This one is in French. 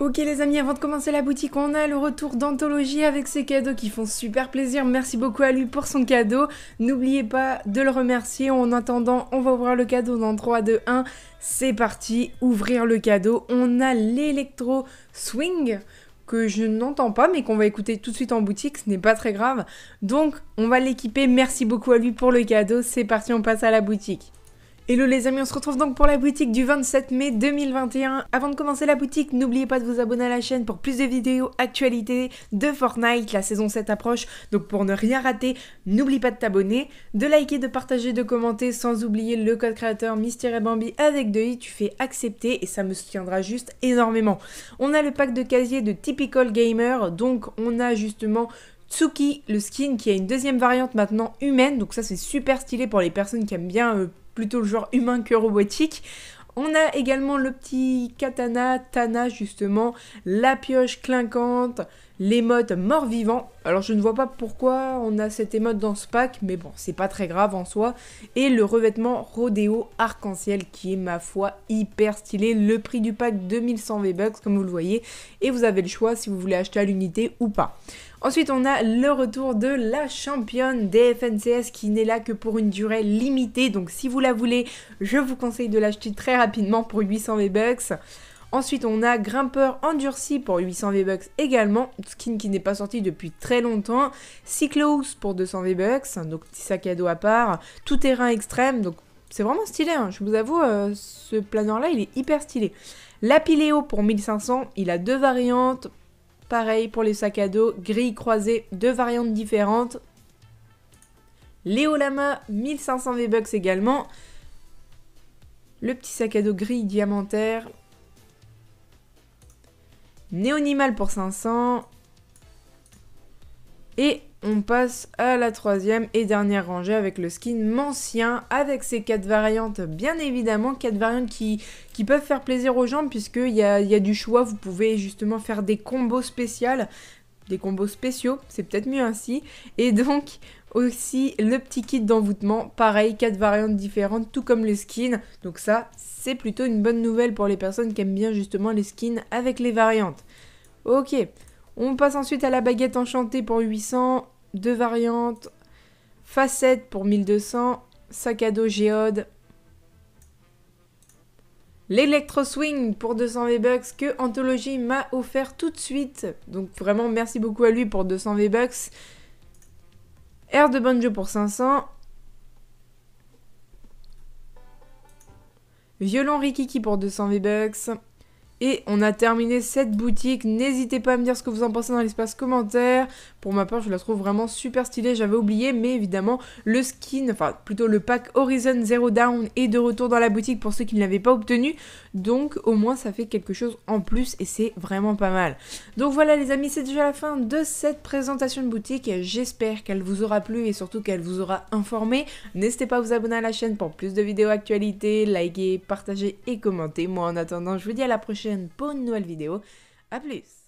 Ok les amis, avant de commencer la boutique, on a le retour d'Anthologie avec ses cadeaux qui font super plaisir. Merci beaucoup à lui pour son cadeau. N'oubliez pas de le remercier. En attendant, on va ouvrir le cadeau dans 3, 2, 1. C'est parti, ouvrir le cadeau. On a l'électro swing que je n'entends pas mais qu'on va écouter tout de suite en boutique, ce n'est pas très grave. Donc on va l'équiper, merci beaucoup à lui pour le cadeau, c'est parti, on passe à la boutique. Hello les amis, on se retrouve donc pour la boutique du 27 mai 2021. Avant de commencer la boutique, n'oubliez pas de vous abonner à la chaîne pour plus de vidéos actualités de Fortnite, la saison 7 approche. Donc pour ne rien rater, n'oublie pas de t'abonner, de liker, de partager, de commenter, sans oublier le code créateur Mystère et Bambi avec Deuil, tu fais accepter et ça me soutiendra juste énormément. On a le pack de casiers de Typical Gamer, donc on a justement Tsuki, le skin qui a une deuxième variante maintenant humaine, donc ça c'est super stylé pour les personnes qui aiment bien euh, plutôt le genre humain que robotique. On a également le petit katana, Tana justement, la pioche clinquante, les modes mort-vivant. Alors je ne vois pas pourquoi on a cette émote dans ce pack, mais bon, c'est pas très grave en soi. Et le revêtement Rodeo Arc-en-Ciel qui est ma foi hyper stylé. Le prix du pack 2100 V-Bucks comme vous le voyez. Et vous avez le choix si vous voulez acheter à l'unité ou pas. Ensuite, on a le retour de la championne des FNCS qui n'est là que pour une durée limitée. Donc si vous la voulez, je vous conseille de l'acheter très rapidement pour 800 V-Bucks. Ensuite, on a Grimpeur endurci pour 800 V-Bucks également, skin qui n'est pas sorti depuis très longtemps. Cycloose pour 200 V-Bucks, donc petit sac à dos à part. Tout terrain extrême, donc c'est vraiment stylé, hein. je vous avoue, euh, ce planeur là il est hyper stylé. L'Apileo pour 1500, il a deux variantes. Pareil pour les sacs à dos, gris croisée, deux variantes différentes. Léo Lama, 1500 V-Bucks également. Le petit sac à dos gris diamantaire, Néonimal pour 500. Et on passe à la troisième et dernière rangée avec le skin Mancien, avec ses quatre variantes, bien évidemment, quatre variantes qui, qui peuvent faire plaisir aux gens, puisqu'il y a, y a du choix, vous pouvez justement faire des combos spéciaux. des combos spéciaux, c'est peut-être mieux ainsi, et donc aussi, le petit kit d'envoûtement, pareil, 4 variantes différentes, tout comme le skin. Donc ça, c'est plutôt une bonne nouvelle pour les personnes qui aiment bien justement les skins avec les variantes. Ok, on passe ensuite à la baguette enchantée pour 800, deux variantes, facette pour 1200, sac à dos géode, L'électro Swing pour 200 V-Bucks que Anthology m'a offert tout de suite. Donc vraiment merci beaucoup à lui pour 200 V-Bucks. R de banjo pour 500. Violon Rikiki pour 200 V-Bucks. Et on a terminé cette boutique. N'hésitez pas à me dire ce que vous en pensez dans l'espace commentaire. Pour ma part, je la trouve vraiment super stylée. J'avais oublié, mais évidemment, le skin, enfin plutôt le pack Horizon Zero Down est de retour dans la boutique pour ceux qui ne l'avaient pas obtenu. Donc au moins, ça fait quelque chose en plus et c'est vraiment pas mal. Donc voilà les amis, c'est déjà la fin de cette présentation de boutique. J'espère qu'elle vous aura plu et surtout qu'elle vous aura informé. N'hésitez pas à vous abonner à la chaîne pour plus de vidéos actualités, liker, partager et commentez. Moi en attendant, je vous dis à la prochaine pour une nouvelle vidéo. A plus